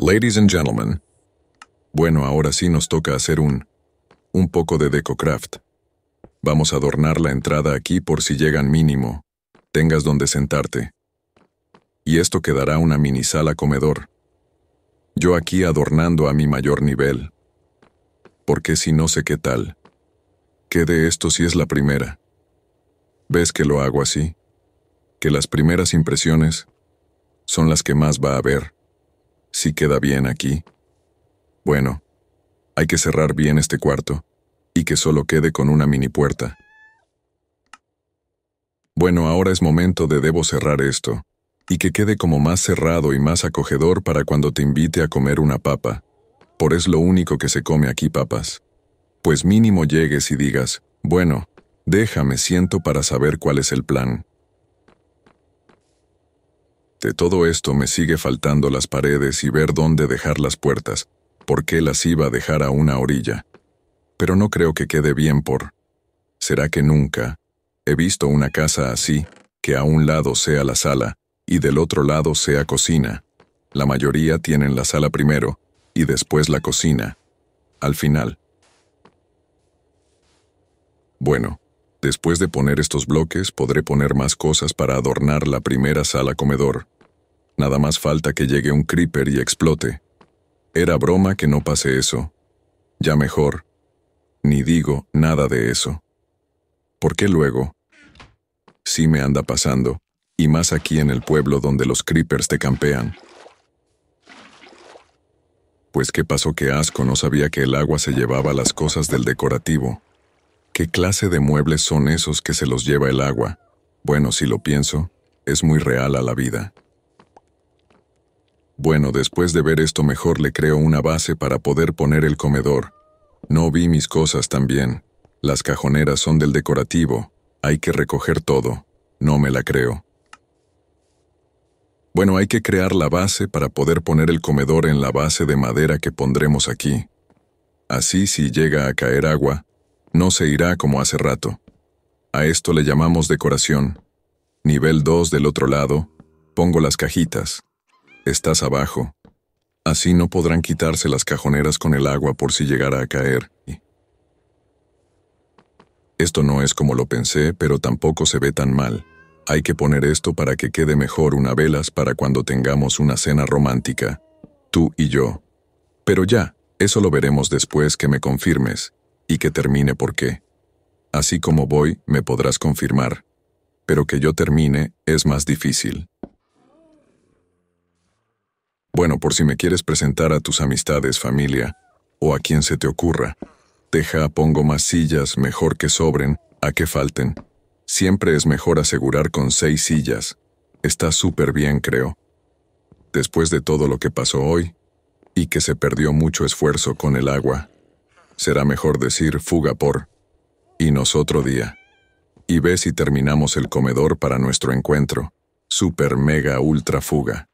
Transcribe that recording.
Ladies and gentlemen. Bueno, ahora sí nos toca hacer un... un poco de decocraft. Vamos a adornar la entrada aquí por si llegan mínimo. Tengas donde sentarte. Y esto quedará una mini sala comedor. Yo aquí adornando a mi mayor nivel. Porque si no sé qué tal. ¿Qué de esto si es la primera? ¿Ves que lo hago así? Que las primeras impresiones son las que más va a haber si queda bien aquí? Bueno, hay que cerrar bien este cuarto, y que solo quede con una mini puerta. Bueno, ahora es momento de debo cerrar esto, y que quede como más cerrado y más acogedor para cuando te invite a comer una papa, por es lo único que se come aquí papas. Pues mínimo llegues y digas, bueno, déjame siento para saber cuál es el plan. De todo esto me sigue faltando las paredes y ver dónde dejar las puertas, porque las iba a dejar a una orilla. Pero no creo que quede bien por... ¿Será que nunca? He visto una casa así, que a un lado sea la sala y del otro lado sea cocina. La mayoría tienen la sala primero y después la cocina, al final. Bueno, Después de poner estos bloques, podré poner más cosas para adornar la primera sala comedor. Nada más falta que llegue un creeper y explote. Era broma que no pase eso. Ya mejor. Ni digo nada de eso. ¿Por qué luego? Sí me anda pasando, y más aquí en el pueblo donde los creepers te campean. Pues qué pasó que asco no sabía que el agua se llevaba las cosas del decorativo. ¿Qué clase de muebles son esos que se los lleva el agua? Bueno, si lo pienso, es muy real a la vida. Bueno, después de ver esto mejor le creo una base para poder poner el comedor. No vi mis cosas también. Las cajoneras son del decorativo. Hay que recoger todo. No me la creo. Bueno, hay que crear la base para poder poner el comedor en la base de madera que pondremos aquí. Así si llega a caer agua, no se irá como hace rato. A esto le llamamos decoración. Nivel 2 del otro lado, pongo las cajitas. Estás abajo. Así no podrán quitarse las cajoneras con el agua por si llegara a caer. Esto no es como lo pensé, pero tampoco se ve tan mal. Hay que poner esto para que quede mejor una velas para cuando tengamos una cena romántica. Tú y yo. Pero ya, eso lo veremos después que me confirmes y que termine porque, así como voy, me podrás confirmar, pero que yo termine es más difícil. Bueno, por si me quieres presentar a tus amistades, familia, o a quien se te ocurra, deja, pongo más sillas, mejor que sobren, a que falten. Siempre es mejor asegurar con seis sillas. Está súper bien, creo. Después de todo lo que pasó hoy, y que se perdió mucho esfuerzo con el agua, será mejor decir fuga por, y nosotros día. Y ve si terminamos el comedor para nuestro encuentro, super mega ultra fuga.